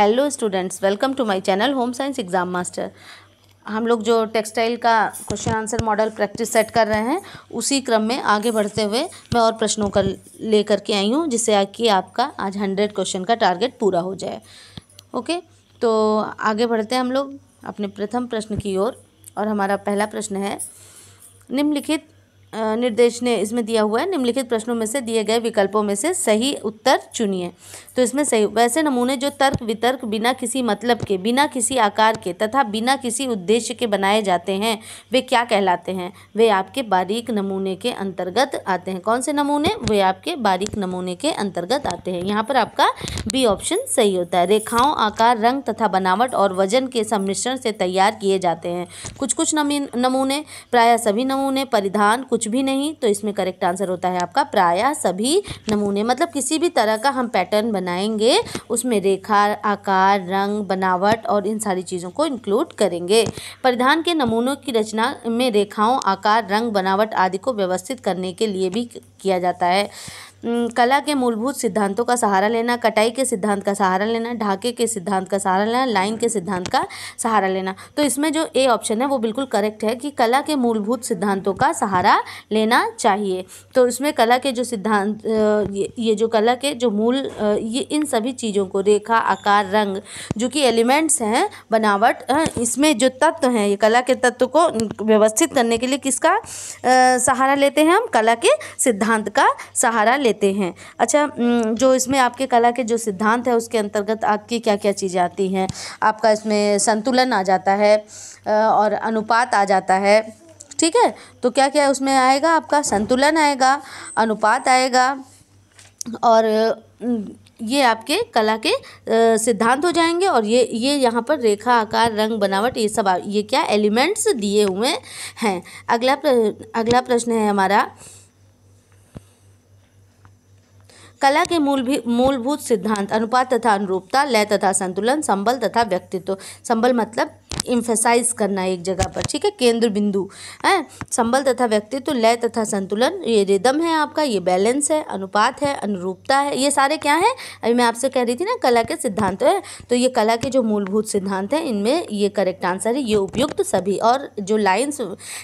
hello students welcome to my channel home science exam master हम लोग जो textile का question answer model practice set कर रहे हैं उसी क्रम में आगे बढ़ते हुए मैं और प्रश्नों का ले करके आई हूँ जिससे कि आपका आज हंड्रेड क्वेश्चन का टारगेट पूरा हो जाए ओके तो आगे बढ़ते हैं हम लोग अपने प्रथम प्रश्न की ओर और, और हमारा पहला प्रश्न है निम्नलिखित निर्देश ने इसमें दिया हुआ है निम्नलिखित प्रश्नों में से दिए गए विकल्पों में से सही उत्तर चुनिए तो इसमें सही वैसे नमूने जो तर्क वितर्क बिना किसी मतलब के बिना किसी आकार के तथा बिना किसी उद्देश्य के बनाए जाते हैं वे क्या कहलाते हैं वे आपके बारीक नमूने के अंतर्गत आते हैं कौन से नमूने वे आपके बारीक नमूने के अंतर्गत आते हैं यहाँ पर आपका बी ऑप्शन सही होता है रेखाओं आकार रंग तथा बनावट और वजन के सम्मिश्रण से तैयार किए जाते हैं कुछ कुछ नमूने प्रायः सभी नमूने परिधान कुछ कुछ भी नहीं तो इसमें करेक्ट आंसर होता है आपका प्रायः सभी नमूने मतलब किसी भी तरह का हम पैटर्न बनाएंगे उसमें रेखा आकार रंग बनावट और इन सारी चीज़ों को इंक्लूड करेंगे परिधान के नमूनों की रचना में रेखाओं आकार रंग बनावट आदि को व्यवस्थित करने के लिए भी किया जाता है कला के मूलभूत सिद्धांतों का सहारा लेना कटाई के सिद्धांत का सहारा लेना ढाके के सिद्धांत का सहारा लेना लाइन के सिद्धांत का सहारा लेना तो इसमें जो ए ऑप्शन है वो बिल्कुल करेक्ट है कि कला के मूलभूत सिद्धांतों का सहारा लेना चाहिए तो इसमें कला के जो सिद्धांत ये जो कला के जो मूल ये इन सभी चीज़ों को रेखा आकार रंग जो कि एलिमेंट्स हैं बनावट इसमें जो तत्व हैं ये कला के तत्व को व्यवस्थित करने के लिए किसका सहारा लेते हैं हम कला के सिद्धांत का सहारा ले लेते हैं अच्छा जो इसमें आपके कला के जो सिद्धांत है उसके अंतर्गत आपकी क्या क्या चीज़ें आती हैं आपका इसमें संतुलन आ जाता है और अनुपात आ जाता है ठीक है तो क्या क्या उसमें आएगा आपका संतुलन आएगा अनुपात आएगा और ये आपके कला के सिद्धांत हो जाएंगे और ये ये यहाँ पर रेखा आकार रंग बनावट ये सब ये क्या एलिमेंट्स दिए हुए हैं अगला प्र, अगला प्रश्न है हमारा कला के मूल मूलभूत सिद्धांत अनुपात तथा अनुरूपता लय तथा संतुलन संबल तथा व्यक्तित्व संबल मतलब इम्फेसाइज करना एक जगह पर ठीक है केंद्र बिंदु है संबल तथा व्यक्तित्व लय तथा संतुलन ये रिदम है आपका ये बैलेंस है अनुपात है अनुरूपता है ये सारे क्या हैं अभी मैं आपसे कह रही थी ना कला के सिद्धांत है तो ये कला के जो मूलभूत सिद्धांत हैं इनमें ये करेक्ट आंसर है ये उपयुक्त सभी और जो लाइन्स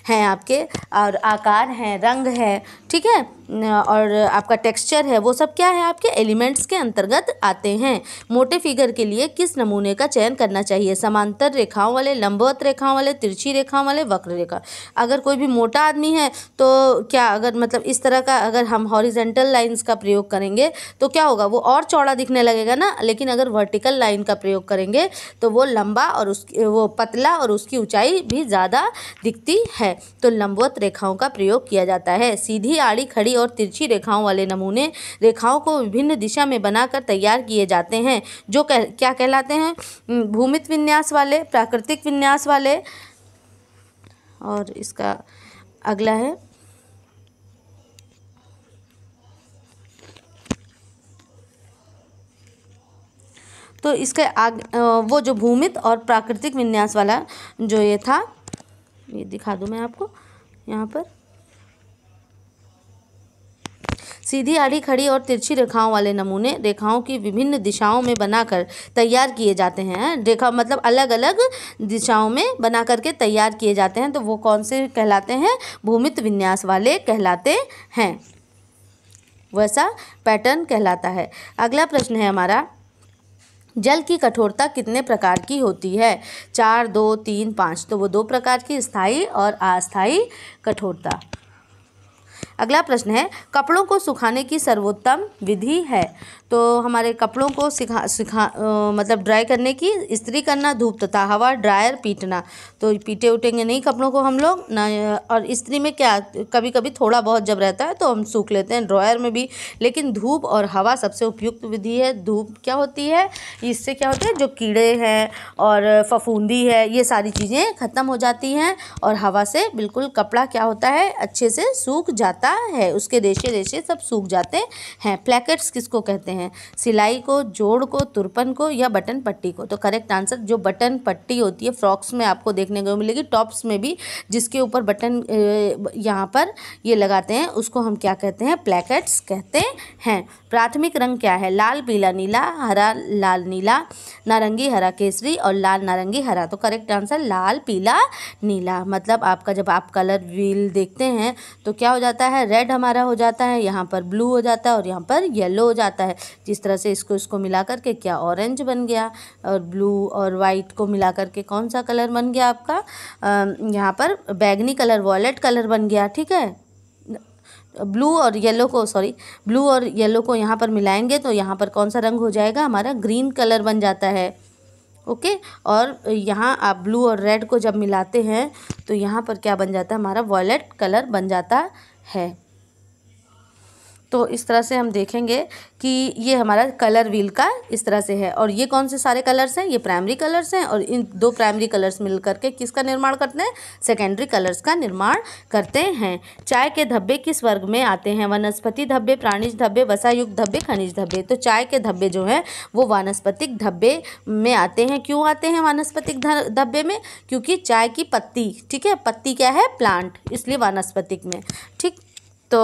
हैं आपके और आकार हैं रंग है ठीक है और आपका टेक्सचर है वो सब क्या है आपके एलिमेंट्स के अंतर्गत आते हैं मोटे फिगर के लिए किस नमूने का चयन करना चाहिए समांतर रेखाओं वाले लंबवत रेखाओं वाले तिरछी रेखाओं वाले वक्र रेखा अगर कोई भी मोटा आदमी है तो क्या अगर मतलब इस तरह का अगर हम हॉरिजेंटल लाइन्स का प्रयोग करेंगे तो क्या होगा वो और चौड़ा दिखने लगेगा ना लेकिन अगर वर्टिकल लाइन का प्रयोग करेंगे तो वो लंबा और उसकी वो पतला और उसकी ऊंचाई भी ज़्यादा दिखती है तो लंबवत रेखाओं का प्रयोग किया जाता है सीधी आड़ी खड़ी मोटी और तिरछी रेखाओं वाले नमूने रेखाओं को विभिन्न दिशा में बनाकर तैयार किए जाते हैं जो कह, क्या कहलाते हैं भूमित विन्यास वाले प्राकृतिक विन्यास वाले और इसका अगला है तो इसके आग वो जो भूमित और प्राकृतिक विन्यास वाला जो ये था ये दिखा दूँ मैं आपको यहाँ पर सीधी आड़ी खड़ी और तिरछी रेखाओं वाले नमूने रेखाओं की विभिन्न दिशाओं में बनाकर तैयार किए जाते हैं रेखा मतलब अलग अलग दिशाओं में बना करके तैयार किए जाते हैं तो वो कौन से कहलाते हैं भूमित विन्यास वाले कहलाते हैं वैसा पैटर्न कहलाता है अगला प्रश्न है हमारा जल की कठोरता कितने प्रकार की होती है चार दो तीन पाँच तो वो दो प्रकार की स्थाई और अस्थाई कठोरता अगला प्रश्न है कपड़ों को सुखाने की सर्वोत्तम विधि है तो हमारे कपड़ों को सिखा सिखा मतलब ड्राई करने की इस्त्री करना धूप तथा हवा ड्रायर पीटना तो पीटे उटेंगे नहीं कपड़ों को हम लोग ना और इस्त्री में क्या कभी कभी थोड़ा बहुत जब रहता है तो हम सूख लेते हैं ड्रायर में भी लेकिन धूप और हवा सबसे उपयुक्त विधि है धूप क्या होती है इससे क्या होता है जो कीड़े हैं और फफूंदी है ये सारी चीज़ें ख़त्म हो जाती हैं और हवा से बिल्कुल कपड़ा क्या होता है अच्छे से सूख जाता है उसके रेशे रेशे सब सूख जाते हैं प्लेकेट्स किसको कहते हैं हैं सिलाई को जोड़ को तुरपन को या बटन पट्टी को तो करेक्ट आंसर जो बटन पट्टी होती है फ्रॉक्स में आपको देखने को मिलेगी टॉप्स में भी जिसके ऊपर बटन यहाँ पर ये लगाते हैं उसको हम क्या कहते हैं प्लेकेट्स कहते हैं प्राथमिक रंग क्या है लाल पीला नीला हरा लाल नीला नारंगी हरा केसरी और लाल नारंगी हरा तो करेक्ट आंसर लाल पीला नीला मतलब आपका जब आप कलर व्हील देखते हैं तो क्या हो जाता है रेड हमारा हो जाता है यहाँ पर ब्लू हो जाता है और यहाँ पर येलो हो जाता है जिस तरह से इसको इसको मिला करके क्या ऑरेंज बन गया और ब्लू और वाइट को मिला करके कौन सा कलर बन गया आपका यहाँ पर बैगनी कलर वॉलेट कलर बन गया ठीक है ब्लू और येलो को सॉरी ब्लू और येलो को यहाँ पर मिलाएंगे तो यहाँ पर कौन सा रंग हो जाएगा हमारा ग्रीन कलर बन जाता है ओके और यहाँ आप ब्लू और रेड को जब मिलाते हैं तो यहाँ पर क्या बन जाता है हमारा वॉलेट कलर बन जाता है तो इस तरह से हम देखेंगे कि ये हमारा कलर व्हील का इस तरह से है और ये कौन से सारे कलर्स हैं ये प्राइमरी कलर्स हैं और इन दो प्राइमरी कलर्स मिल करके किसका निर्माण करते हैं सेकेंडरी कलर्स का निर्माण करते हैं चाय के धब्बे किस वर्ग में आते हैं वनस्पति धब्बे प्राणिज धब्बे वसायुक्त धब्बे खनिज धब्बे तो चाय के धब्बे जो हैं वो वानस्पतिक धब्बे में आते हैं क्यों आते हैं वानस्पतिक धब्बे में क्योंकि चाय की पत्ती ठीक है पत्ती क्या है प्लांट इसलिए वानस्पतिक में ठीक तो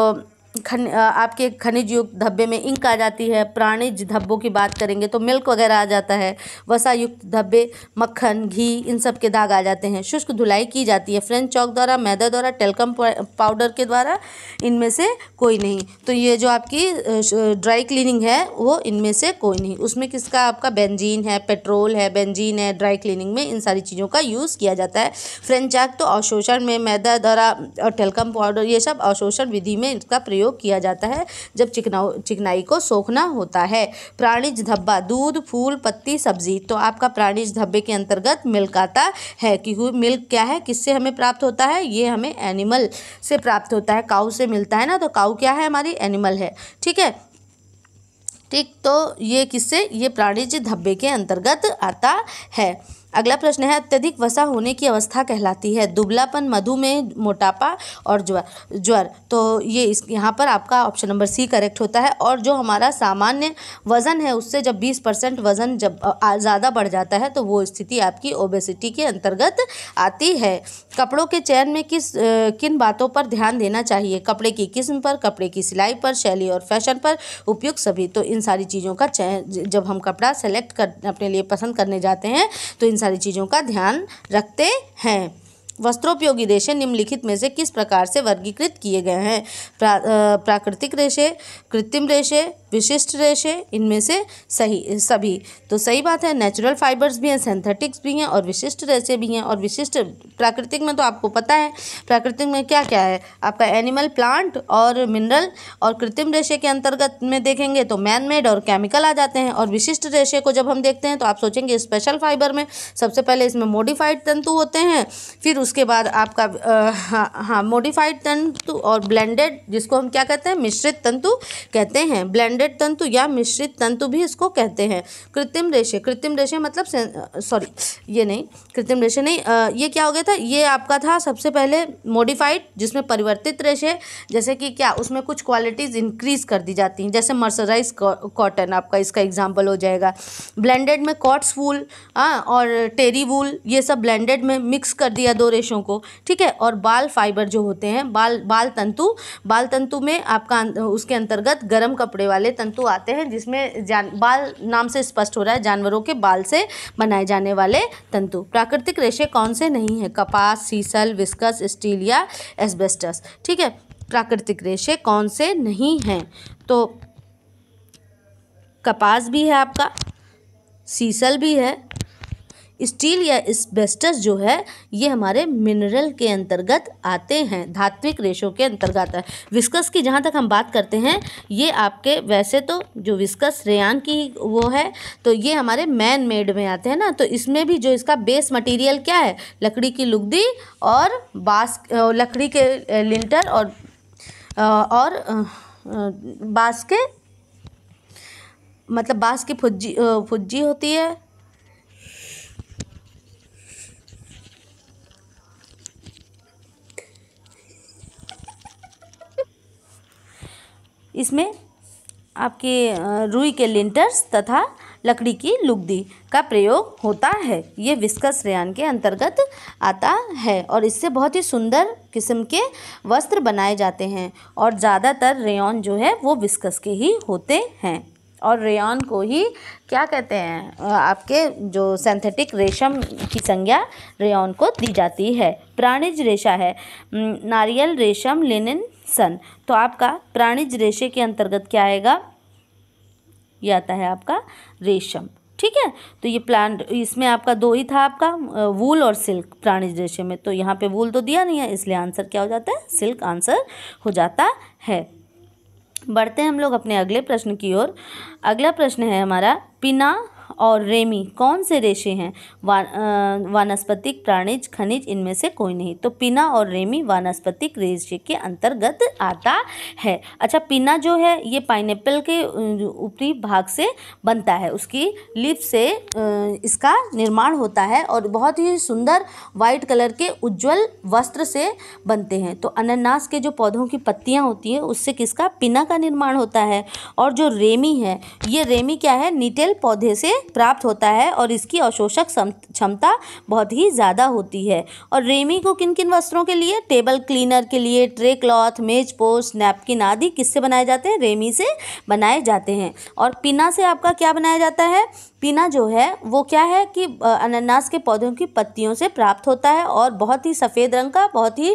खन आपके खनिज युक्त धब्बे में इंक आ जाती है प्राणिज धब्बों की बात करेंगे तो मिल्क वगैरह आ जाता है वसा युक्त धब्बे मक्खन घी इन सब के दाग आ जाते हैं शुष्क धुलाई की जाती है फ्रेंच चौक द्वारा मैदा द्वारा टेलकम पाउडर के द्वारा इनमें से कोई नहीं तो ये जो आपकी ड्राई क्लीनिंग है वो इनमें से कोई नहीं उसमें किसका आपका बेंजीन है पेट्रोल है बेंजीन है ड्राई क्लीनिंग में इन सारी चीज़ों का यूज़ किया जाता है फ्रेंच चाक तो अवशोषण में मैदा द्वारा और टेलकम पाउडर ये सब अवशोषण विधि में इसका प्रयोग प्रयोग किया जाता है जब चिकना चिकनाई को सोखना होता है प्राणिज धब्बा दूध फूल पत्ती सब्जी तो आपका प्राणिज धब्बे के अंतर्गत मिल्क आता है कि मिल्क क्या है किससे हमें प्राप्त होता है ये हमें एनिमल से प्राप्त होता है काऊ से मिलता है ना तो काऊ क्या है हमारी एनिमल है ठीक है ठीक तो ये किससे ये प्राणिज धब्बे के अंतर्गत आता है अगला प्रश्न है अत्यधिक वसा होने की अवस्था कहलाती है दुबलापन मधुमेह मोटापा और ज्वर ज्वर तो ये इस यहाँ पर आपका ऑप्शन नंबर सी करेक्ट होता है और जो हमारा सामान्य वज़न है उससे जब बीस परसेंट वज़न जब ज़्यादा बढ़ जाता है तो वो स्थिति आपकी ओबेसिटी के अंतर्गत आती है कपड़ों के चयन में किस किन बातों पर ध्यान देना चाहिए कपड़े की किस्म पर कपड़े की सिलाई पर शैली और फैशन पर उपयुक्त सभी तो इन सारी चीज़ों का चयन जब हम कपड़ा सेलेक्ट कर अपने लिए पसंद करने जाते हैं तो इन सारी चीज़ों का ध्यान रखते हैं वस्त्रोपयोगी रेशे निम्नलिखित में से किस प्रकार से वर्गीकृत किए गए हैं प्रा, प्राकृतिक रेशे कृत्रिम रेशे विशिष्ट रेशे इनमें से सही सभी तो सही बात है नेचुरल फाइबर्स भी हैं सिंथेटिक्स भी हैं और विशिष्ट रेशे भी हैं और विशिष्ट प्राकृतिक में तो आपको पता है प्राकृतिक में क्या क्या है आपका एनिमल प्लांट और मिनरल और कृत्रिम रेशे के अंतर्गत में देखेंगे तो मैन मेड और केमिकल आ जाते हैं और विशिष्ट रेशे को जब हम देखते हैं तो आप सोचेंगे स्पेशल फाइबर में सबसे पहले इसमें मॉडिफाइड तंतु होते हैं फिर उस उसके बाद आपका हाँ हाँ मोडिफाइड तंतु और ब्लेंडेड जिसको हम क्या कहते हैं मिश्रित तंतु कहते हैं ब्लेंडेड तंतु या मिश्रित तंतु भी इसको कहते हैं कृत्रिम रेशे कृत्रिम रेशे मतलब सॉरी ये नहीं कृत्रिम रेशे नहीं आ, ये क्या हो गया था ये आपका था सबसे पहले मोडिफाइड जिसमें परिवर्तित रेशे जैसे कि क्या उसमें कुछ क्वालिटीज़ इंक्रीज कर दी जाती हैं जैसे मर्सराइज कॉटन आपका इसका एग्जाम्पल हो जाएगा ब्लेंडेड में कॉट्स वूल हाँ, और टेरी वूल ये सब ब्लेंडेड में मिक्स कर दिया दो रेशों को ठीक है और बाल फाइबर जो होते हैं बाल बाल तंतु बाल तंतु में आपका अं, उसके अंतर्गत गर्म कपड़े वाले तंतु आते हैं जिसमें जान बाल नाम से स्पष्ट हो रहा है जानवरों के बाल से बनाए जाने वाले तंतु प्राकृतिक रेशे कौन से नहीं हैं कपास सीसल विस्कस स्टील या एस्बेस्टस ठीक है प्राकृतिक रेशे कौन से नहीं हैं तो कपास भी है आपका सीसल भी है स्टील या इस्बेस्टस जो है ये हमारे मिनरल के अंतर्गत आते हैं धात्विक रेशों के अंतर्गत है विस्कस की जहाँ तक हम बात करते हैं ये आपके वैसे तो जो विस्कस रेयान की वो है तो ये हमारे मैन मेड में आते हैं ना तो इसमें भी जो इसका बेस मटेरियल क्या है लकड़ी की लुगदी और बास लकड़ी के लिंटर और और बास के मतलब बांस की फुज्जी फुज्जी होती है इसमें आपके रुई के लिंटर्स तथा लकड़ी की लुगदी का प्रयोग होता है ये विस्कस रेयान के अंतर्गत आता है और इससे बहुत ही सुंदर किस्म के वस्त्र बनाए जाते हैं और ज़्यादातर रेयन जो है वो विस्कस के ही होते हैं और रेयन को ही क्या कहते हैं आपके जो सिंथेटिक रेशम की संज्ञा रेयन को दी जाती है प्राणिज रेशा है नारियल रेशम लिनन सन तो आपका प्राणिज रेशे के अंतर्गत क्या आएगा यह आता है आपका रेशम ठीक है तो ये प्लान इसमें आपका दो ही था आपका वूल और सिल्क प्राणिज रेशे में तो यहाँ पे वूल तो दिया नहीं है इसलिए आंसर क्या हो जाता है सिल्क आंसर हो जाता है बढ़ते हैं हम लोग अपने अगले प्रश्न की ओर अगला प्रश्न है हमारा पिना और रेमी कौन से रेशे हैं वा, वानस्पतिक प्राणिज खनिज इनमें से कोई नहीं तो पिना और रेमी वानस्पतिक रेशे के अंतर्गत आता है अच्छा पिना जो है ये पाइनएप्पल के ऊपरी भाग से बनता है उसकी लिप से इसका निर्माण होता है और बहुत ही सुंदर वाइट कलर के उज्जवल वस्त्र से बनते हैं तो अनानास के जो पौधों की पत्तियाँ होती हैं उससे किसका पिना का निर्माण होता है और जो रेमी है ये रेमी क्या है निटेल पौधे से प्राप्त होता है और इसकी अवशोषक क्षमता बहुत ही ज़्यादा होती है और रेमी को किन किन वस्त्रों के लिए टेबल क्लीनर के लिए ट्रे क्लॉथ मेज पोस्ट नैपकिन आदि किससे बनाए जाते हैं रेमी से बनाए जाते हैं और पीना से आपका क्या बनाया जाता है पीना जो है वो क्या है कि अनानास के पौधों की पत्तियों से प्राप्त होता है और बहुत ही सफ़ेद रंग का बहुत ही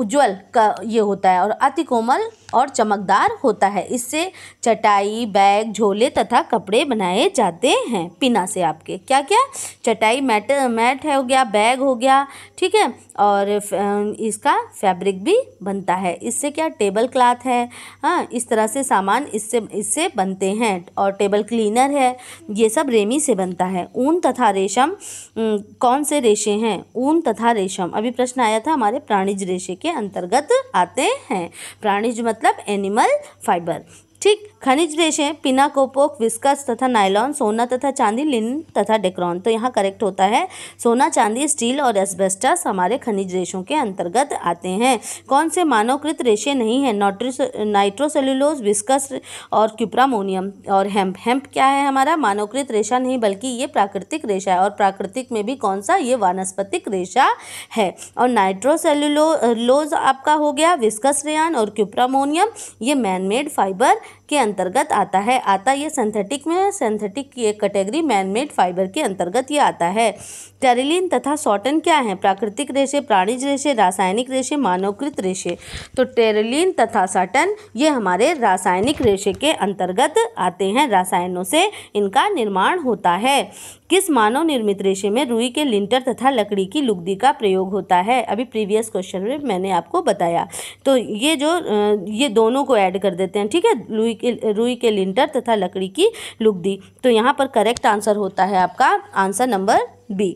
उज्जवल का ये होता है और अति कोमल और चमकदार होता है इससे चटाई बैग झोले तथा कपड़े बनाए जाते जाते हैं पिना से आपके क्या क्या चटाई मैट मैट है हो गया बैग हो गया ठीक है और इसका फैब्रिक भी बनता है इससे क्या टेबल क्लाथ है हाँ इस तरह से सामान इससे इससे बनते हैं और टेबल क्लीनर है ये सब रेमी से बनता है ऊन तथा रेशम कौन से रेशे हैं ऊन तथा रेशम अभी प्रश्न आया था हमारे प्राणिज रेशे के अंतर्गत आते हैं प्राणिज मतलब एनिमल फाइबर ठीक खनिज पिना कोपोक विस्कस तथा नायलॉन सोना तथा चांदी लिन तथा डेक्रॉन तो यहाँ करेक्ट होता है सोना चांदी स्टील और एस्बेस्टस हमारे खनिज रेशों के अंतर्गत आते हैं कौन से मानवकृत रेशे नहीं हैं नोट्रिस नाइट्रोसेलुलोज विस्कस और क्यूप्रामोनियम और हेम्प हेम्प क्या है हमारा मानवकृत रेशा नहीं बल्कि ये प्राकृतिक रेशा है और प्राकृतिक में भी कौन सा ये वानस्पतिक रेशा है और नाइट्रोसेल्युलोज आपका हो गया विस्कस रेयान और क्यूप्रामोनियम ये मैनमेड फाइबर के अंतर्गत आता है आता ये सिंथेटिक में सिंथेटिक की एक कैटेगरी मैनमेड फाइबर के अंतर्गत ये आता है टेरिलिन तथा सॉटन क्या है प्राकृतिक रेशे प्राणिज रेशे रासायनिक रेशे मानवकृत रेशे तो टेरिलिन तथा सॉटन ये हमारे रासायनिक रेशे के अंतर्गत आते हैं रासायनों से इनका निर्माण होता है किस मानव निर्मित रेशे में रुई के लिंटर तथा लकड़ी की लुगदी का प्रयोग होता है अभी प्रीवियस क्वेश्चन में मैंने आपको बताया तो ये जो ये दोनों को ऐड कर देते हैं ठीक है लुई के रुई के लिंटर तथा लकड़ी की लुगदी तो यहाँ पर करेक्ट आंसर होता है आपका आंसर नंबर बी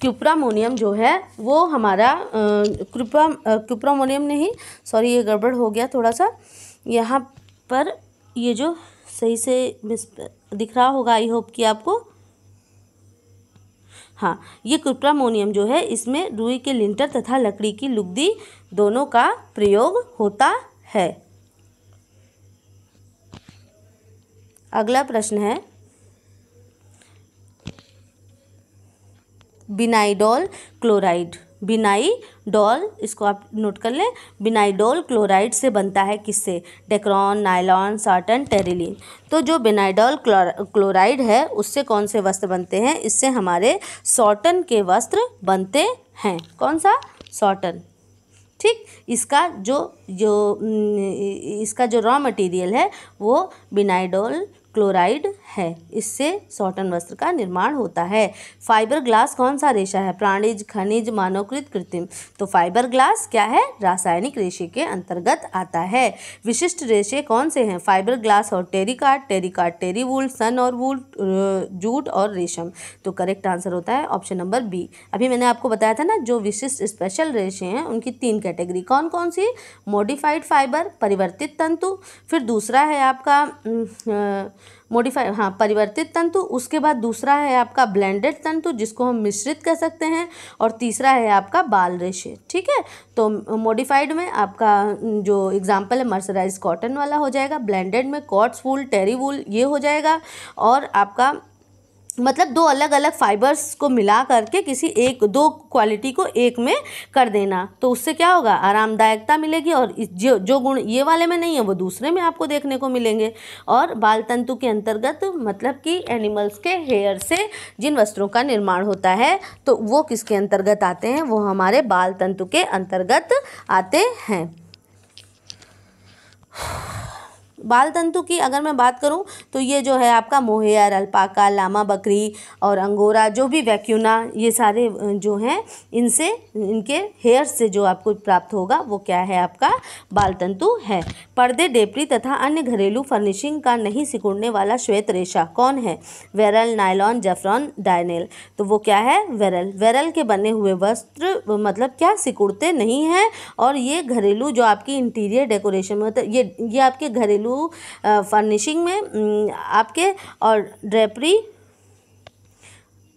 क्यूप्रामोनियम जो है वो हमारा क्यूप्रा क्यूप्रामोनियम नहीं सॉरी ये गड़बड़ हो गया थोड़ा सा यहाँ पर ये जो सही से दिख रहा होगा आई होप कि आपको हाँ ये क्यूप्रामोनियम जो है इसमें रुई के लिंटर तथा लकड़ी की लुगदी दोनों का प्रयोग होता है अगला प्रश्न है बिनाइडोल क्लोराइड बिनाइडोल इसको आप नोट कर लें बिनाइडोल क्लोराइड से बनता है किससे डेक्रॉन नायलॉन साटन टेरिलिन तो जो बिनाइडोल क्लोराइड है उससे कौन से वस्त्र बनते हैं इससे हमारे सॉटन के वस्त्र बनते हैं कौन सा सॉटन ठीक इसका जो जो इसका जो रॉ मटेरियल है वो बिनाइडोल क्लोराइड है इससे सॉटन वस्त्र का निर्माण होता है फाइबर ग्लास कौन सा रेशा है प्राणिज खनिज मानवकृत कृत्रिम तो फाइबर ग्लास क्या है रासायनिक रेशे के अंतर्गत आता है विशिष्ट रेशे कौन से हैं फाइबर ग्लास और टेरिकाट टेरिकाट टेरी वूल सन और वूल जूट और रेशम तो करेक्ट आंसर होता है ऑप्शन नंबर बी अभी मैंने आपको बताया था ना जो विशिष्ट स्पेशल रेशे हैं उनकी तीन कैटेगरी कौन कौन सी मॉडिफाइड फाइबर परिवर्तित तंतु फिर दूसरा है आपका मोडिफाई हाँ परिवर्तित तंतु उसके बाद दूसरा है आपका ब्लेंडेड तंतु जिसको हम मिश्रित कह सकते हैं और तीसरा है आपका बाल रेशे ठीक है तो मोडिफाइड में आपका जो एग्जाम्पल है मर्सराइज कॉटन वाला हो जाएगा ब्लेंडेड में कॉट्स वूल टेरी वूल ये हो जाएगा और आपका मतलब दो अलग अलग फाइबर्स को मिला करके किसी एक दो क्वालिटी को एक में कर देना तो उससे क्या होगा आरामदायकता मिलेगी और जो जो गुण ये वाले में नहीं है वो दूसरे में आपको देखने को मिलेंगे और बाल तंतु के अंतर्गत मतलब कि एनिमल्स के हेयर से जिन वस्त्रों का निर्माण होता है तो वो किसके अंतर्गत आते हैं वो हमारे बाल तंतु के अंतर्गत आते हैं बाल तंतु की अगर मैं बात करूँ तो ये जो है आपका मोहेयर अल्पाका लामा बकरी और अंगोरा जो भी वैक्यूना ये सारे जो हैं इनसे इनके हेयर से जो आपको प्राप्त होगा वो क्या है आपका बाल तंतु है पर्दे डेपरी तथा अन्य घरेलू फर्निशिंग का नहीं सिकुड़ने वाला श्वेत रेशा कौन है वेरल नायलॉन जेफ्रॉन डायनेल तो वो क्या है वेरल वेरल के बने हुए वस्त्र मतलब क्या सिकुड़ते नहीं हैं और ये घरेलू जो आपकी इंटीरियर डेकोरेशन में होता है ये ये आपके घरेलू टू uh, फर्निशिंग में mm, आपके और ड्रेपरी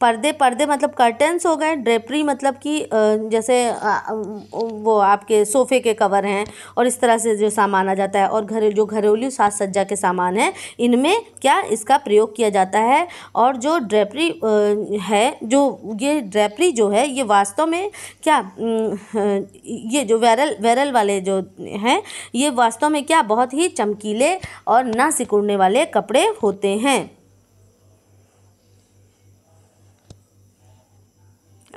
पर्दे पर्दे मतलब कर्टन्स हो गए ड्रेपरी मतलब कि जैसे वो आपके सोफ़े के कवर हैं और इस तरह से जो सामान आ जाता है और घरे जो घरेलू साज सज्जा के सामान हैं इनमें क्या इसका प्रयोग किया जाता है और जो ड्रेपरी है जो ये ड्रेपरी जो है ये वास्तव में क्या ये जो वैरल वैरल वाले जो हैं ये वास्तव में क्या बहुत ही चमकीले और ना सिकुड़ने वाले कपड़े होते हैं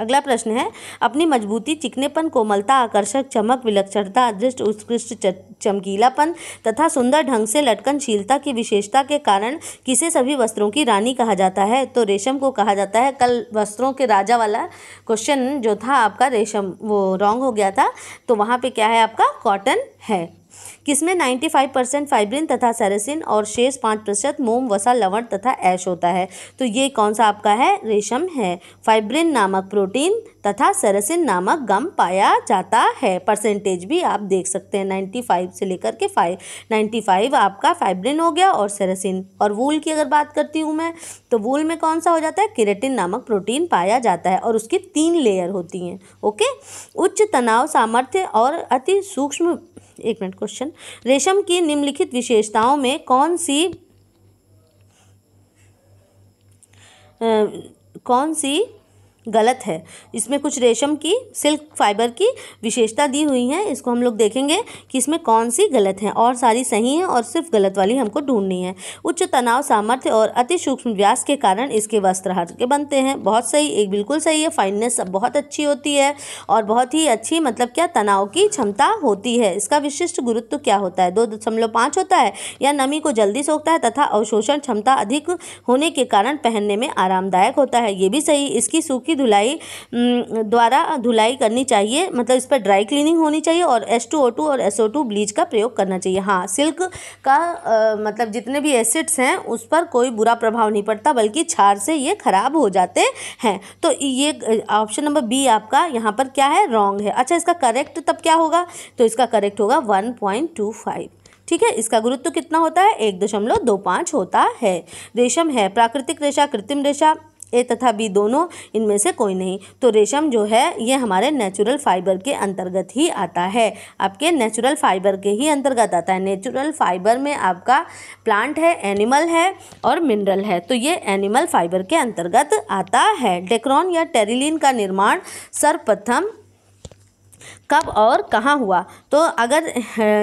अगला प्रश्न है अपनी मजबूती चिकनेपन कोमलता आकर्षक चमक विलक्षणता अदृष्ट उत्कृष्ट चमकीलापन तथा सुंदर ढंग से लटकनशीलता की विशेषता के कारण किसे सभी वस्त्रों की रानी कहा जाता है तो रेशम को कहा जाता है कल वस्त्रों के राजा वाला क्वेश्चन जो था आपका रेशम वो रॉन्ग हो गया था तो वहाँ पे क्या है आपका कॉटन है किसमें 95 परसेंट फाइब्रिन तथा सेरेसिन और शेष पाँच प्रतिशत मोम वसा लवण तथा ऐश होता है तो ये कौन सा आपका है रेशम है फाइब्रिन नामक प्रोटीन तथा सेरेसिन नामक गम पाया जाता है परसेंटेज भी आप देख सकते हैं 95 से लेकर के फाइव नाइन्टी आपका फाइब्रिन हो गया और सेरेसिन और वूल की अगर बात करती हूँ मैं तो वूल में कौन सा हो जाता है किरेटिन नामक प्रोटीन पाया जाता है और उसकी तीन लेयर होती हैं ओके उच्च तनाव सामर्थ्य और अति सूक्ष्म एक मिनट क्वेश्चन रेशम की निम्नलिखित विशेषताओं में कौन सी आ, कौन सी गलत है इसमें कुछ रेशम की सिल्क फाइबर की विशेषता दी हुई है इसको हम लोग देखेंगे कि इसमें कौन सी गलत है और सारी सही है और सिर्फ गलत वाली हमको ढूंढनी है उच्च तनाव सामर्थ्य और अति सूक्ष्म व्यास के कारण इसके वस्त्र हल्के बनते हैं बहुत सही एक बिल्कुल सही है फाइननेस बहुत अच्छी होती है और बहुत ही अच्छी मतलब क्या तनाव की क्षमता होती है इसका विशिष्ट गुरुत्व क्या होता है दो दशमलव पाँच होता है या नमी को जल्दी सोखता है तथा अवशोषण क्षमता अधिक होने के कारण पहनने में आरामदायक होता है ये भी सही इसकी सूखी की धुलाई द्वारा धुलाई करनी चाहिए मतलब इस पर ड्राई क्लीनिंग होनी चाहिए और एस टू ओ टू और एस ओ टू ब्लीच का प्रयोग करना चाहिए हाँ सिल्क का आ, मतलब जितने भी एसिड्स हैं उस पर कोई बुरा प्रभाव नहीं पड़ता बल्कि छार से ये ख़राब हो जाते हैं तो ये ऑप्शन नंबर बी आपका यहाँ पर क्या है रॉन्ग है अच्छा इसका करेक्ट तब क्या होगा तो इसका करेक्ट होगा वन पॉइंट टू फाइव ठीक है इसका गुरुत्व कितना होता है एक दशमलव दो पाँच होता है रेशम है प्राकृतिक रेशा कृत्रिम रेशा ए तथा बी दोनों इनमें से कोई नहीं तो रेशम जो है ये हमारे नेचुरल फाइबर के अंतर्गत ही आता है आपके नेचुरल फाइबर के ही अंतर्गत आता है नेचुरल फाइबर में आपका प्लांट है एनिमल है और मिनरल है तो ये एनिमल फाइबर के अंतर्गत आता है डेक्रॉन या टेरिलिन का निर्माण सर्वप्रथम कब और कहाँ हुआ तो अगर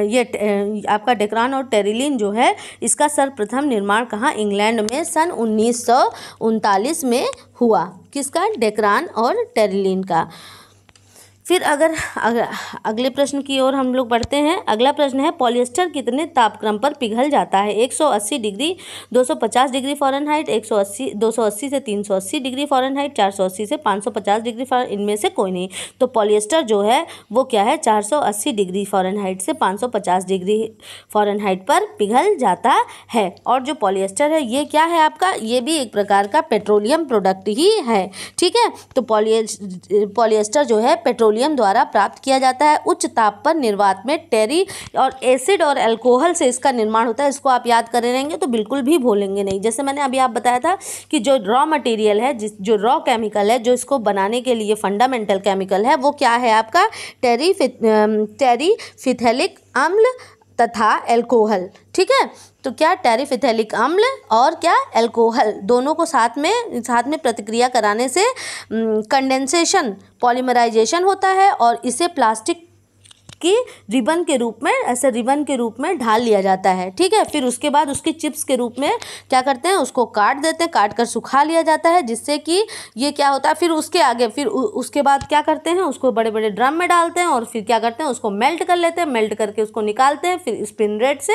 ये आपका डेकरान और टेरिलिन जो है इसका सर्वप्रथम निर्माण कहाँ इंग्लैंड में सन उन्नीस में हुआ किसका डेकरान और टेरिलिन का फिर अगर अगले प्रश्न की ओर हम लोग बढ़ते हैं अगला प्रश्न है पॉलिएस्टर कितने तापक्रम पर पिघल जाता है 180 डिग्री 250 डिग्री फॉरनहाइट 180 280 से 380 डिग्री फॉरनहाइट 480 से 550 डिग्री फॉरन इनमें से कोई नहीं तो पॉलिएस्टर जो है वो क्या है 480 डिग्री फॉरनहाइट से 550 डिग्री फॉरनहाइट पर पिघल जाता है और जो पॉलिएस्टर है ये क्या है आपका ये भी एक प्रकार का पेट्रोलियम प्रोडक्ट ही है ठीक है तो पॉलिए पॉलिएस्टर जो है पेट्रोलियम पेट्रोलियम द्वारा प्राप्त किया जाता है उच्च ताप पर निर्वात में टेरी और एसिड और एल्कोहल से इसका निर्माण होता है इसको आप याद कर रहेंगे तो बिल्कुल भी भूलेंगे नहीं जैसे मैंने अभी आप बताया था कि जो रॉ मटेरियल है जिस जो रॉ केमिकल है जो इसको बनाने के लिए फंडामेंटल केमिकल है वो क्या है आपका टेरी फिथ, टेरी फिथेलिक अम्ल तथा एल्कोहल ठीक है तो क्या टैरिफ इथेलिक अम्ल और क्या एल्कोहल दोनों को साथ में साथ में प्रतिक्रिया कराने से कंडेंसेशन पॉलीमराइजेशन होता है और इसे प्लास्टिक की रिबन के रूप में ऐसे रिबन के रूप में ढाल लिया जाता है ठीक है फिर उसके बाद उसकी चिप्स के रूप में क्या करते हैं उसको काट देते हैं काट कर सुखा लिया जाता है जिससे कि ये क्या होता है फिर उसके आगे फिर उसके बाद क्या करते हैं उसको बड़े बड़े ड्रम में डालते हैं और फिर क्या करते हैं उसको मेल्ट कर लेते हैं मेल्ट करके उसको निकालते हैं फिर स्पिन रेड से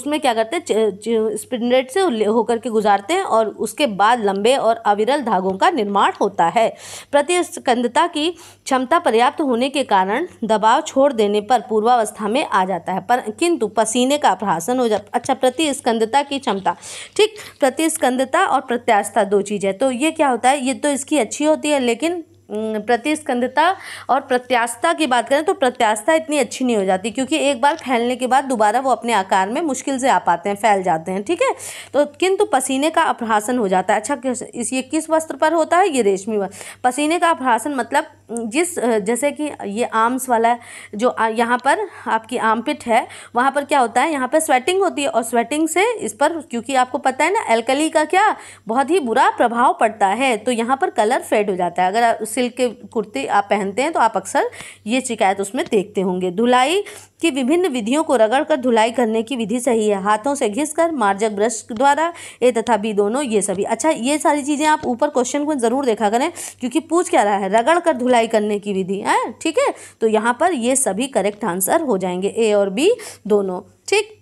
उसमें क्या करते हैं स्प्रिन रेड से होकर के गुजारते हैं और उसके बाद लंबे और अविरल धागों का निर्माण होता है प्रतिस्कंदता की क्षमता पर्याप्त होने के कारण दबाव छोड़ देने पर पूर्वावस्था में आ जाता है पर किंतु पसीने का अपहासन हो जाता अच्छा प्रतिस्कंदता की क्षमता ठीक प्रतिस्कंदता और प्रत्यास्था दो चीज़ें तो ये क्या होता है ये तो इसकी अच्छी होती है लेकिन प्रतिस्कंदता और प्रत्यास्थता की बात करें तो प्रत्यास्थता इतनी अच्छी नहीं हो जाती क्योंकि एक बार फैलने के बाद दोबारा वो अपने आकार में मुश्किल से आ पाते हैं फैल जाते हैं ठीक है तो किंतु पसीने का अपहासन हो जाता है अच्छा इस ये किस वस्त्र पर होता है ये रेशमी वस्त्र पसीने का अपहासन मतलब जिस जैसे कि ये आर्म्स वाला जो यहाँ पर आपकी आर्मपिट है वहाँ पर क्या होता है यहाँ पर स्वेटिंग होती है और स्वेटिंग से इस पर क्योंकि आपको पता है ना एल्कली का क्या बहुत ही बुरा प्रभाव पड़ता है तो यहाँ पर कलर फेड हो जाता है अगर उससे सिल्क के कुर्ते आप पहनते हैं तो आप अक्सर ये शिकायत उसमें देखते होंगे धुलाई की विभिन्न विधियों को रगड़ कर धुलाई करने की विधि सही है हाथों से घिस कर मार्जक ब्रश द्वारा ए तथा बी दोनों ये सभी अच्छा ये सारी चीज़ें आप ऊपर क्वेश्चन को ज़रूर देखा करें क्योंकि पूछ क्या रहा है रगड़ कर धुलाई करने की विधि है ठीक है तो यहाँ पर ये सभी करेक्ट आंसर हो जाएंगे ए और बी दोनों ठीक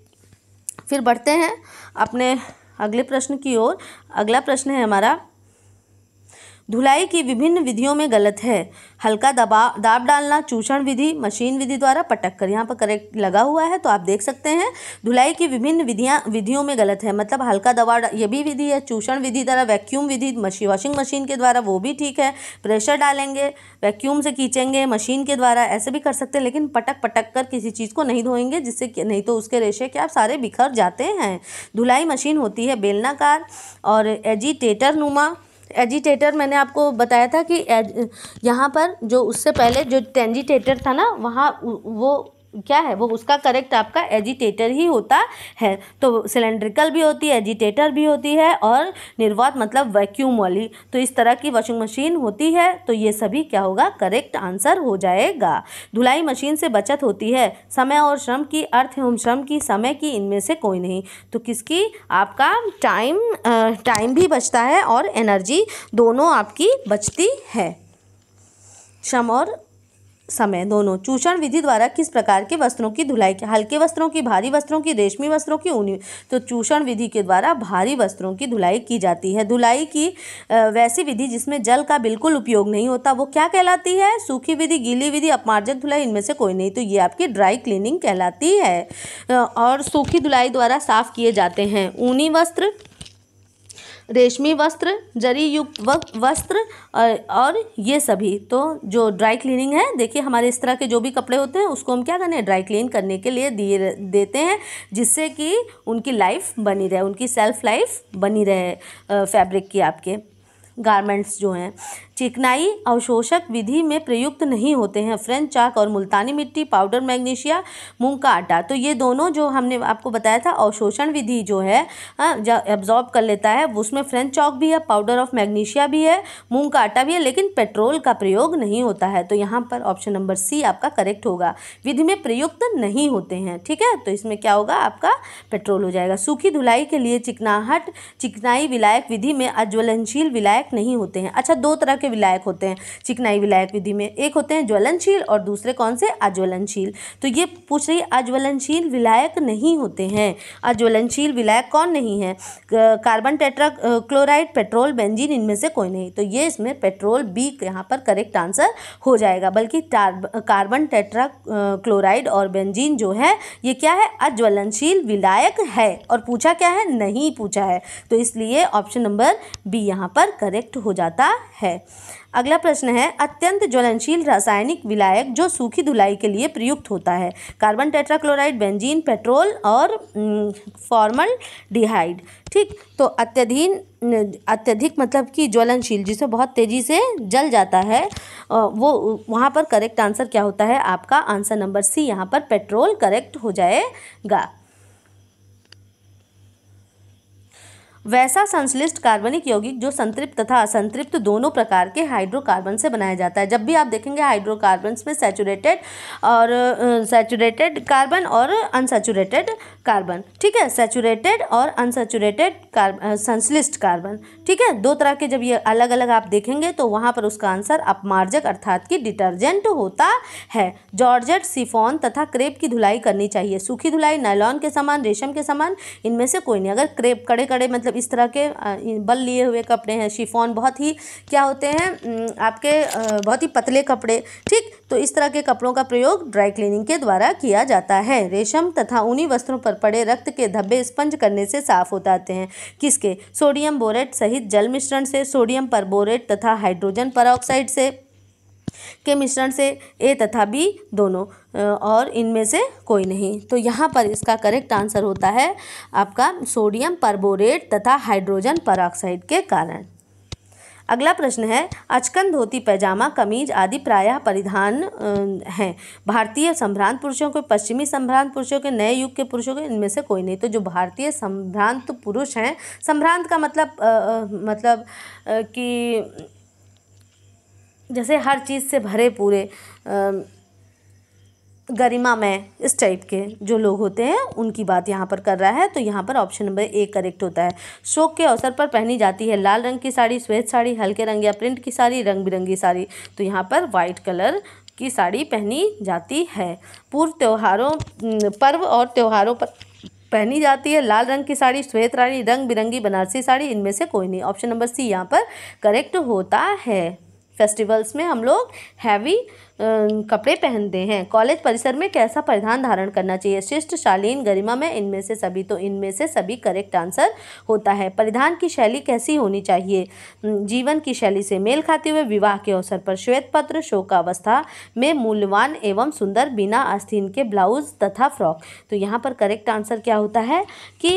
फिर बढ़ते हैं अपने अगले प्रश्न की ओर अगला प्रश्न है हमारा धुलाई की विभिन्न विधियों में गलत है हल्का दबा दाब डालना चूषण विधि मशीन विधि द्वारा पटक कर यहाँ पर करेक्ट लगा हुआ है तो आप देख सकते हैं धुलाई की विभिन्न विधियाँ विधियों में गलत है मतलब हल्का दबा ये भी विधि है चूषण विधि द्वारा वैक्यूम विधि मशी वॉशिंग मशीन के द्वारा वो भी ठीक है प्रेशर डालेंगे वैक्यूम से खींचेंगे मशीन के द्वारा ऐसे भी कर सकते हैं लेकिन पटक पटक कर किसी चीज़ को नहीं धोएंगे जिससे नहीं तो उसके रेशे क्या सारे बिखर जाते हैं धुलाई मशीन होती है बेलनाकार और एजिटेटर नुमा एजिटेटर मैंने आपको बताया था कि यहाँ पर जो उससे पहले जो टेंजिटेटर था ना वहाँ वो क्या है वो उसका करेक्ट आपका एजिटेटर ही होता है तो सिलेंड्रिकल भी होती है एजिटेटर भी होती है और निर्वात मतलब वैक्यूम वाली तो इस तरह की वॉशिंग मशीन होती है तो ये सभी क्या होगा करेक्ट आंसर हो जाएगा धुलाई मशीन से बचत होती है समय और श्रम की अर्थ एवं श्रम की समय की इनमें से कोई नहीं तो किसकी आपका टाइम टाइम भी बचता है और एनर्जी दोनों आपकी बचती है श्रम और समय दोनों चूषण विधि द्वारा किस प्रकार के वस्त्रों की धुलाई की हल्के वस्त्रों की भारी वस्त्रों की रेशमी वस्त्रों की ऊनी तो चूषण विधि के द्वारा भारी वस्त्रों की धुलाई की जाती है धुलाई की वैसी विधि जिसमें जल का बिल्कुल उपयोग नहीं होता वो क्या कहलाती है सूखी विधि गीली विधि अपमार्जक धुलाई इनमें से कोई नहीं तो ये आपकी ड्राई क्लीनिंग कहलाती है और सूखी धुलाई द्वारा साफ किए जाते हैं ऊनी वस्त्र रेशमी वस्त्र जरी युक्त वस्त्र और ये सभी तो जो ड्राई क्लीनिंग है देखिए हमारे इस तरह के जो भी कपड़े होते हैं उसको हम क्या करने ड्राई क्लीन करने के लिए दिए देते हैं जिससे कि उनकी लाइफ बनी रहे उनकी सेल्फ लाइफ बनी रहे फैब्रिक की आपके गारमेंट्स जो हैं चिकनाई अवशोषक विधि में प्रयुक्त नहीं होते हैं फ्रेंच चाक और मुल्तानी मिट्टी पाउडर मैग्नीशिया मूंग का आटा तो ये दोनों जो हमने आपको बताया था अवशोषण विधि जो है एब्जॉर्ब कर लेता है उसमें फ्रेंच चौक भी है पाउडर ऑफ मैग्नीशिया भी है मूंग का आटा भी है लेकिन पेट्रोल का प्रयोग नहीं होता है तो यहाँ पर ऑप्शन नंबर सी आपका करेक्ट होगा विधि में प्रयुक्त नहीं होते हैं ठीक है तो इसमें क्या होगा आपका पेट्रोल हो जाएगा सूखी धुलाई के लिए चिकनाहट चिकनाई विलायक विधि में अज्वलनशील विलायक नहीं होते हैं अच्छा दो तरह के विलायक होते हैं चिकनाई विलायक विधि में एक होते हैं ज्वलनशील और दूसरे कौन से अज्वलनशील तो ये पूछ रही अज्वलनशील विलायक नहीं होते हैं अज्वलनशील विलायक कौन नहीं है carbon tetrachloride petrol benzene इनमें से कोई नहीं तो ये इसमें पेट्रोल बी यहाँ पर करेक्ट आंसर हो जाएगा बल्कि carbon tetrachloride benzene जो है ये क्या है अज्वलनशील विलायक है और पूछा क्या है नहीं पूछा है तो इसलिए ऑप्शन नंबर बी यहाँ पर करेक्ट हो जाता है अगला प्रश्न है अत्यंत ज्वलनशील रासायनिक विलायक जो सूखी धुलाई के लिए प्रयुक्त होता है कार्बन टेट्राक्लोराइड बेंजीन पेट्रोल और फॉर्मल डिहाइड ठीक तो अत्यधीन अत्यधिक मतलब कि ज्वलनशील जिसे बहुत तेज़ी से जल जाता है वो वहाँ पर करेक्ट आंसर क्या होता है आपका आंसर नंबर सी यहाँ पर पेट्रोल करेक्ट हो जाएगा वैसा संश्लिष्ट कार्बनिक यौगिक जो संतृप्त तथा असंतृप्त दोनों प्रकार के हाइड्रोकार्बन से बनाया जाता है जब भी आप देखेंगे हाइड्रोकार्बन में सेचुरेटेड और uh, कार्बन और अनसेचुरेटेड कार्बन ठीक है सेचुरेटेड और अनसेचुरेटेड कार्बन संश्लिष्ट कार्बन ठीक है दो तरह के जब ये अलग अलग आप देखेंगे तो वहाँ पर उसका आंसर अपमार्जक अर्थात कि डिटर्जेंट होता है जॉर्जेट सिफोन तथा क्रेप की धुलाई करनी चाहिए सूखी धुलाई नायलॉन के समान रेशम के समान इनमें से कोई नहीं अगर क्रेप कड़े कड़े मतलब इस तरह के बल लिए हुए कपड़े हैं शिफॉन बहुत ही क्या होते हैं आपके बहुत ही पतले कपड़े ठीक तो इस तरह के कपड़ों का प्रयोग ड्राई क्लीनिंग के द्वारा किया जाता है रेशम तथा ऊनी वस्त्रों पर पड़े रक्त के धब्बे स्पंज करने से साफ हो जाते हैं किसके सोडियम बोरेट सहित जल मिश्रण से सोडियम पर बोरेट तथा हाइड्रोजन पर से के मिश्रण से ए तथा बी दोनों और इनमें से कोई नहीं तो यहाँ पर इसका करेक्ट आंसर होता है आपका सोडियम परबोरेट तथा हाइड्रोजन परऑक्साइड के कारण अगला प्रश्न है अचकन धोती पैजामा कमीज आदि प्रायः परिधान हैं भारतीय संभ्रांत पुरुषों के पश्चिमी संभ्रांत पुरुषों के नए युग के पुरुषों के इनमें से कोई नहीं तो जो भारतीय संभ्रांत पुरुष हैं संभ्रांत का मतलब आ, मतलब आ, कि जैसे हर चीज़ से भरे पूरे गरिमा में इस टाइप के जो लोग होते हैं उनकी बात यहाँ पर कर रहा है तो यहाँ पर ऑप्शन नंबर ए करेक्ट होता है शोक के अवसर पर पहनी जाती है लाल रंग की साड़ी श्वेत साड़ी हल्के रंग या प्रिंट की साड़ी रंग बिरंगी साड़ी तो यहाँ पर वाइट कलर की साड़ी पहनी जाती है पूर्व त्योहारों पर्व और त्योहारों पर पहनी जाती है लाल रंग की साड़ी श्वेत रानी रंग बिरंगी बनारसी साड़ी इनमें से कोई नहीं ऑप्शन नंबर सी यहाँ पर करेक्ट होता है फेस्टिवल्स में हम लोग हैवी कपड़े पहनते हैं कॉलेज परिसर में कैसा परिधान धारण करना चाहिए शिष्ट शालीन गरिमा में इनमें से सभी तो इनमें से सभी करेक्ट आंसर होता है परिधान की शैली कैसी होनी चाहिए जीवन की शैली से मेल खाते हुए विवाह के अवसर पर श्वेत पत्र शोकावस्था में मूल्यवान एवं सुंदर बिना आस्थीन के ब्लाउज तथा फ्रॉक तो यहाँ पर करेक्ट आंसर क्या होता है कि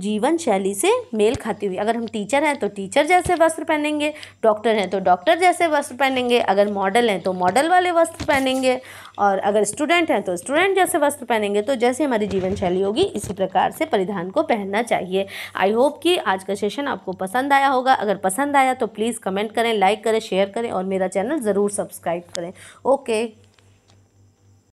जीवन शैली से मेल खाती हुई अगर हम टीचर हैं तो टीचर जैसे वस्त्र पहनेंगे डॉक्टर हैं तो डॉक्टर जैसे वस्त्र पहनेंगे अगर मॉडल हैं तो मॉडल वाले वस्त्र पहनेंगे और अगर स्टूडेंट हैं तो स्टूडेंट जैसे वस्त्र पहनेंगे तो जैसे हमारी जीवन शैली होगी इसी प्रकार से परिधान को पहनना चाहिए आई होप कि आज का सेशन आपको पसंद आया होगा अगर पसंद आया तो प्लीज़ कमेंट करें लाइक करें शेयर करें और मेरा चैनल ज़रूर सब्सक्राइब करें ओके